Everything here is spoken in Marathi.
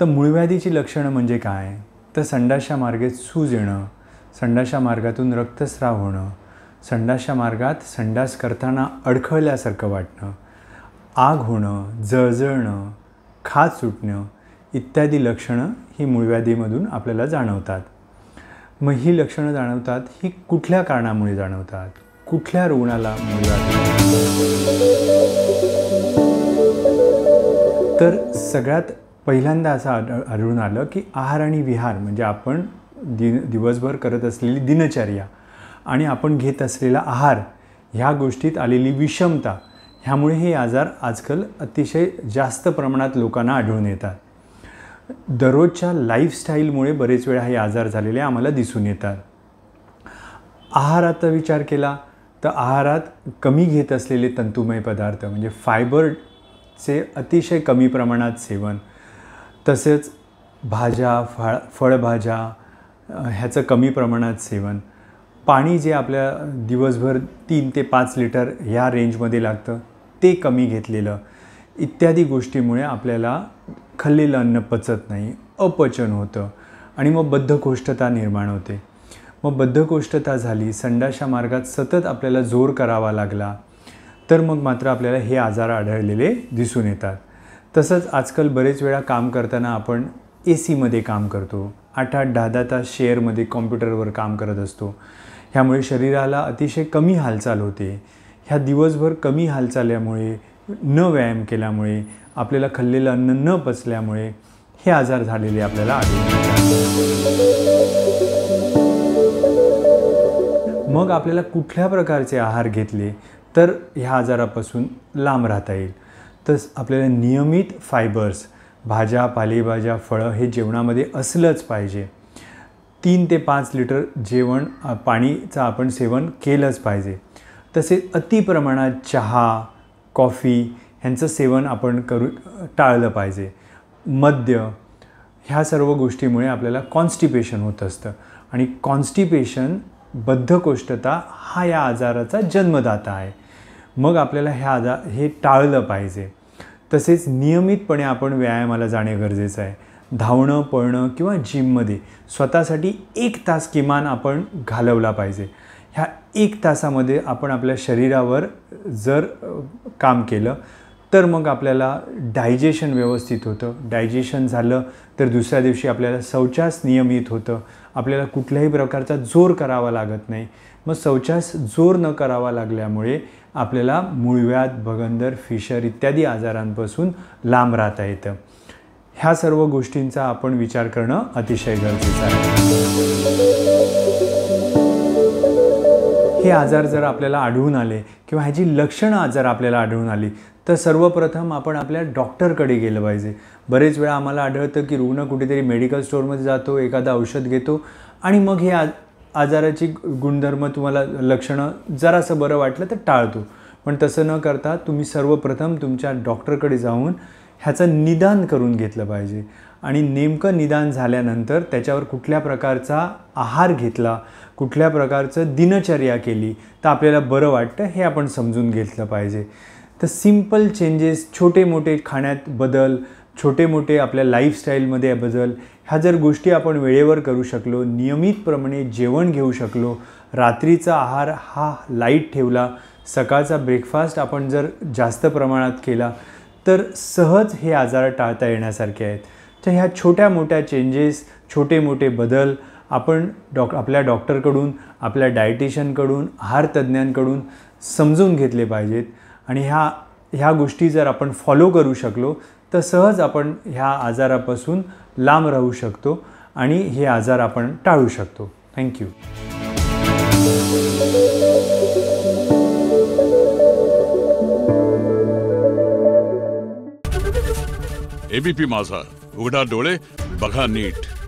तर मूळव्याधीची लक्षणं म्हणजे काय तर संडाशा मार्गे सूज येणं संडाशा मार्गातून रक्तस्राव होणं संडाशा मार्गात संडास करताना अडखळल्यासारखं वाटणं आग होणं जळजळणं खाज सुटणं इत्यादी लक्षणं ही मूळव्याधीमधून आपल्याला जाणवतात मग ही लक्षणं जाणवतात ही कुठल्या कारणामुळे जाणवतात कुठल्या रुग्णाला मूळव्याधी तर सगळ्यात पहिल्यांदा असं आढळून आलं की आहार आणि विहार म्हणजे आपण दिन दिवसभर करत असलेली दिनचर्या आणि आपण घेत असलेला आहार ह्या गोष्टीत आलेली विषमता ह्यामुळे हे आजार आजकाल अतिशय जास्त प्रमाणात लोकांना आढळून येतात दररोजच्या लाईफस्टाईलमुळे बरेच वेळा हे आजार झालेले आम्हाला दिसून येतात आहाराचा विचार केला तर आहारात कमी घेत असलेले तंतुमय पदार्थ म्हणजे फायबरचे अतिशय कमी प्रमाणात सेवन तसेच भाज्या फळ फळभाज्या ह्याचं कमी प्रमाणात सेवन पाणी जे आपल्या दिवसभर तीन ते पाच लिटर ह्या रेंजमध्ये लागतं ते कमी घेतलेलं इत्यादी गोष्टीमुळे आपल्याला खाल्लेलं अन्न पचत नाही अपचन होतं आणि मग बद्धकोष्ठता निर्माण होते मग बद्धकोष्ठता झाली संडाशा मार्गात सतत आपल्याला जोर करावा लागला तर मग मात्र आपल्याला हे आजार आढळलेले दिसून येतात तसंच आजकाल बरेच वेळा काम करताना आपण ए सीमध्ये काम करतो आठ आठ दहा दहा तास शेअरमध्ये कॉम्प्युटरवर काम करत असतो ह्यामुळे शरीराला अतिशय कमी हालचाल होते ह्या दिवसभर कमी हालचाल्यामुळे न व्यायाम केल्यामुळे आपल्याला खाल्लेलं अन्न न पचल्यामुळे हे आजार झालेले आपल्याला आढळून मग आपल्याला कुठल्या प्रकारचे आहार घेतले तर ह्या आजारापासून लांब राहता येईल तस आपल्याला नियमित फायबर्स भाज्या पालेभाज्या फळं हे जेवणामध्ये असलंच पाहिजे तीन ते पाच लिटर जेवण पाणीचं आपण सेवन केलंच पाहिजे तसेच अतिप्रमाणात चहा कॉफी ह्यांचं सेवन आपण करू टाळलं पाहिजे मद्य ह्या सर्व गोष्टीमुळे आपल्याला कॉन्स्टिपेशन होत असतं आणि कॉन्स्टिपेशन बद्धकोष्ठता हा या आजाराचा जन्मदाता आहे मग आपल्याला ह्या आजार हे टाळलं पाहिजे तसेच नियमितपणे आपण व्यायामाला जाणे गरजेचं आहे धावणं पळणं किंवा जिममध्ये स्वतःसाठी एक तास किमान आपण घालवला पाहिजे ह्या एक तासामध्ये आपण आपल्या शरीरावर जर काम केलं तर मग आपल्याला डायजेशन व्यवस्थित होतं डायजेशन झालं तर दुसऱ्या दिवशी आपल्याला शौचास नियमित होतं आपल्याला कुठल्याही प्रकारचा जोर करावा लागत नाही मग शौचास जोर न करावा लागल्यामुळे आपल्याला मुळव्यात भगंदर फिशर इत्यादी आजारांपासून लांब राहता येतं ह्या सर्व गोष्टींचा आपण विचार करणं अतिशय गरजेचं आहे हे आजार जर आपल्याला आढळून आले किंवा ह्याची लक्षणं आजार आपल्याला आढळून आली तर सर्वप्रथम आपण आपल्या डॉक्टरकडे गेलं पाहिजे बरेच वेळा आम्हाला आढळतं की रुग्ण कुठेतरी मेडिकल स्टोअरमध्ये जातो एखादा औषध घेतो आणि मग हे आजाराची गुणधर्म तुम्हाला लक्षणं जरासं बरं वाटलं तर टाळतो पण तसं न करता तुम्ही सर्वप्रथम तुमच्या डॉक्टरकडे जाऊन ह्याचं निदान करून घेतलं पाहिजे आणि नेमकं निदान झाल्यानंतर त्याच्यावर कुठल्या प्रकारचा आहार घेतला कुठल्या प्रकारचं दिनचर्या केली तर आपल्याला बरं वाटतं हे आपण समजून घेतलं पाहिजे तर सिम्पल चेंजेस छोटे मोठे खाण्यात बदल छोटे मोठे आपल्या लाईफस्टाईलमध्ये बदल ह्या जर गोष्टी आपण वेळेवर करू शकलो नियमितप्रमाणे जेवण घेऊ शकलो रात्रीचा आहार हा लाईट ठेवला सकाळचा ब्रेकफास्ट आपण जर जास्त प्रमाणात केला तर सहज हे आजार टाळता येण्यासारखे आहेत तर ह्या छोट्या मोठ्या चेंजेस छोटे मोठे बदल आपण डॉक आपल्या डॉक्टरकडून आपल्या डायटिशियनकडून आहार तज्ज्ञांकडून समजून घेतले पाहिजेत आणि ह्या ह्या गोष्टी जर आपण फॉलो करू शकलो तर सहज आपण ह्या आजारापासून लांब राहू शकतो आणि हे आजार आपण टाळू शकतो थँक्यू एबीपी माझा उघडा डोळे बघा नीट